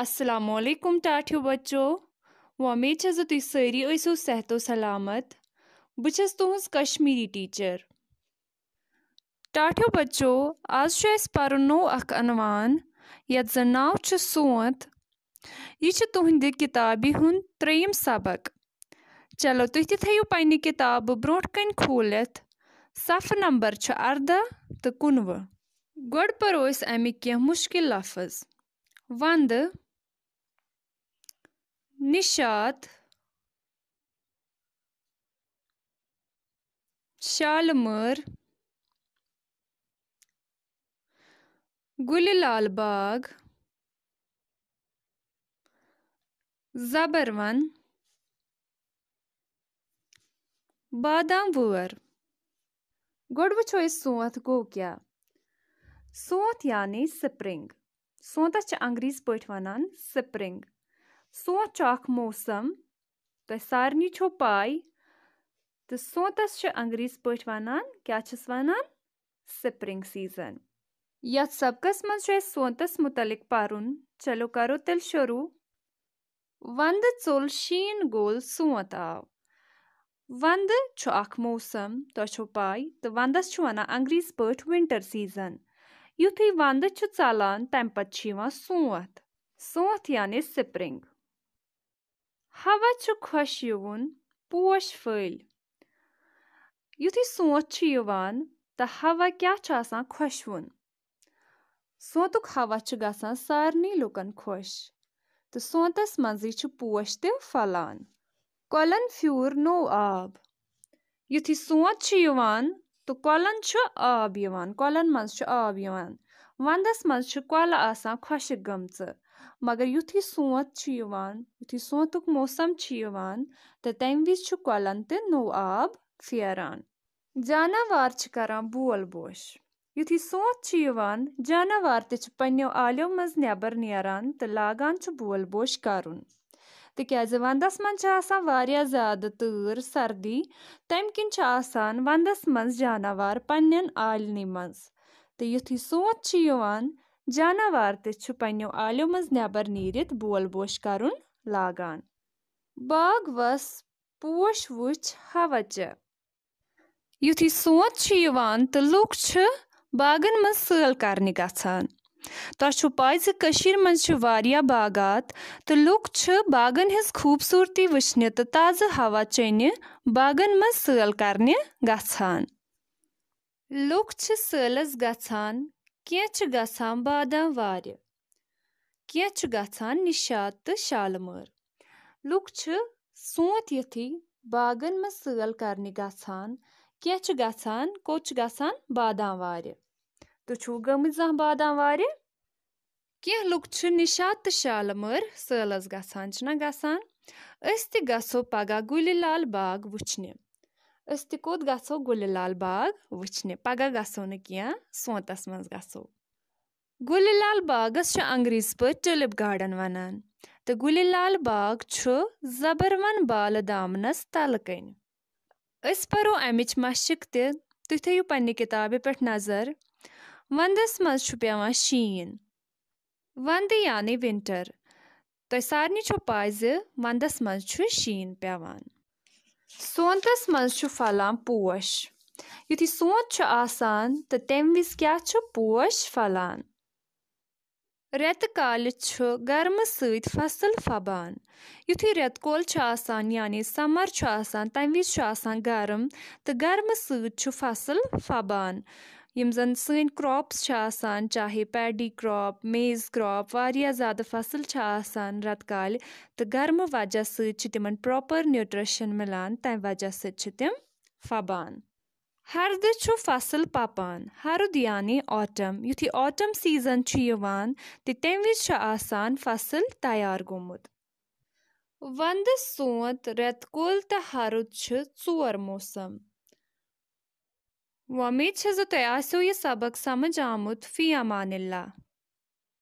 असलकुम ٹاٹھیو بچو وۄمید چھَس زِ تُہۍ سٲری ٲسِو صحت و سلامت بہٕ چھَس تُہٕنٛز کشمیٖری ٹیٖچر ٹاٹھیو بچو آز چھُ اَسہِ پَرُن نوٚو اکھ عنوان یَتھ زَن ناو چھُ سونٛت یہِ چھُ تُہٕنٛدِ کِتابہِ ہُنٛد ترٛیٚیِم سبق چلو تُہۍ تہِ تھٲیِو پنٛنہِ کِتابہٕ برٛونٛٹھ کَنہِ کھوٗلِتھ صفہٕ نمبر چھُ اَرداہ تہٕ کُنوُہ گۄڈٕ پَرو أسۍ اَمِکۍ کینٛہہ مُشکِل لفظ وَندٕ निषाद शालमर गुल लाल बाग जबरवन बादाम वुअर गोड़ वो सोथ गो क्या सोथ यानी स्प्रिंग सोथस अंग्रेज पे वनान स्प्रिंग سونٛتھ چھُ اَکھ موسم تۄہہِ سارنٕے چھو پاے تہٕ سونٛتَس چھِ انٛگریٖز پٲٹھۍ وَنان کیٛاہ چھِس وَنان سپرِنٛگ سیٖزَن یَتھ سبقَس منٛز چھُ اَسہِ سونٛتَس متعلق پَرُن چلو کَرو تیٚلہِ شروٗع وَندٕ ژوٚل شیٖن گوٚل سونٛتھ آو وَندٕ چھُ اَکھ موسم تۄہہِ چھو پاے تہٕ وَندَس چھُ وَنان انٛگریٖز پٲٹھۍ وِنٹَر سیٖزَن یُتھُے وَندٕ چھُ ژَلان تَمہِ پَتہٕ چھِ یِوان سونٛتھ سونٛتھ یعنی سپرِنٛگ ہوا چھُ خۄش یِوان پوش پھٔلۍ یِتھُے سونٛت چھُ یِوان تہٕ ہوا کیاہ چھُ آسان خۄشوُن سونٛتُک ہوا چھُ گژھان سارنٕے لُکن خۄش تہٕ سونٛتس منٛزٕے چھِ پوش تہِ پھلان کۄلَن پھیوٗر نوٚو آب یِتھُے سونٛت چھُ یِوان تہٕ کۄلَن چھُ آب یِوان کۄلَن منٛز چھُ آب یِوان ونٛدس منٛز چھِ کۄلہٕ آسان خۄشٔک گٔمژٕ مَگر یِتھُے سونٛت چھُ یِوان یِتھُے سونٛتُک موسَم چھُ یِوان تہٕ تَمہِ وِزِ چھُ کۄلن تہِ نوٚو آب پھیران جاناوار چھِ کران بول بوش یِتھُے سونٛت چھُ یِوان جاناوار تہِ چھِ پَنٕنیو آلیو منٛز نٮ۪بر نیران تہٕ لاگان چھُ بول بوش کَرُن تِکیازِ وَندَس منٛز چھِ آسان واریاہ زیادٕ تۭر سردی تَمہِ کِنۍ چھِ آسان وَندس منٛز جاناوار پَنٕنٮ۪ن آلنی منٛز تہٕ یِتھُے سونٛت چھِ یِوان Ջանավարտես չպայնյու ալյումս նաբարնիրիտ բուալ բոշկարուն լագան։ Բաղվս բոշ վուչ հավաճը։ Յութի սոտ չիվան տլուկչը բաղն մն սըլ կարնի գացան։ Տաշու պայցը կշիր մն շվարյա բաղատ, տլուկչը բաղն հեզ խուբ սուրտի վշնե տտազը հավաճենի բաղն մն սըլ կարնի գացան։ Լուկչը սըլս գացան, Կիեչգասան բադավարը։ Կիեչգասան նիշատը շալմır։ Լուկչը սուտ յեթի բագն մը սığal կարնի գասան, կիեչգասան կոչգասան բադավարը։ Դուչուգամիզան բադավարը։ Կիե լուկչը նիշատը շալմır սığalaz gasançna gasan, ըստի գասո պագագուլի լալ բագ վուչնի։ أسۍ تہِ کوٚت گژھو گُلہِ لال باغ وٕچھنہِ پَگاہ گژھو نہٕ کینٛہہ سونٛتَس منٛز گژھو گُلہِ لال باغَس چھِ انٛگریٖز پٲٹھۍ ٹِلِپ گاڈَن وَنان تہٕ گُلہِ لال باغ چھُ زَبروَن بالہٕ دامنَس تَلہٕ کَنۍ أسۍ پَرو اَمِچ مَشِق تہِ تُہۍ تھٲیِو پنٛنہِ کِتابہِ پٮ۪ٹھ نظر وَندَس منٛز چھُ پیٚوان شیٖن وَندٕ یعنی وِنٹَر تۄہہِ سارنٕے چھو پاے زِ وَندَس منٛز چھُ شیٖن پیٚوان سونتس منٛز چھُ پھلان پوش یِتھٕے سونٛت چھُ آسان تہٕ تمہِ وِزِ کیاہ چھُ پوش پھلان رٮ۪تہٕ کالہِ چھُ گرمہٕ سۭتۍ فصٕل پھۄبان یُتھُے رٮ۪تہٕ کول چھُ آسان یعنی سَمَر چھُ آسان تَمہِ وِزِ چھُ آسان گرم تہٕ گرمہٕ سۭتۍ چھُ فصٕل پھۄبان یِم زَن سٲنۍ کرٛاپٕس چھِ آسان چاہے پیڈی کرٛاپ میز کرٛاپ واریاہ زیادٕ فصٕل چھِ آسان رٮ۪تہٕ کالہِ تہٕ گرمہٕ وجہ سۭتۍ چھِ تِمَن پرٛاپَر نیوٗٹرٛشَن مِلان تَمہِ وجہ سۭتۍ چھِ تِم پھۄبان ہَردٕ چھُ فصٕل پَپان ہَرُد یعنے آٹم یُتھُے آٹم سیٖزَن چھُ یِوان تہٕ تَمہِ وِزِ چھُ آسان فصٕل تَیار گوٚومُت وَندٕ سونٛت رٮ۪تہٕ کول تہٕ ہَرُد چھُ ژور موسَم وُمید چھِ زِ تۄہہِ آسیو یہِ سبق سَمجھ آمُت فیا مانہ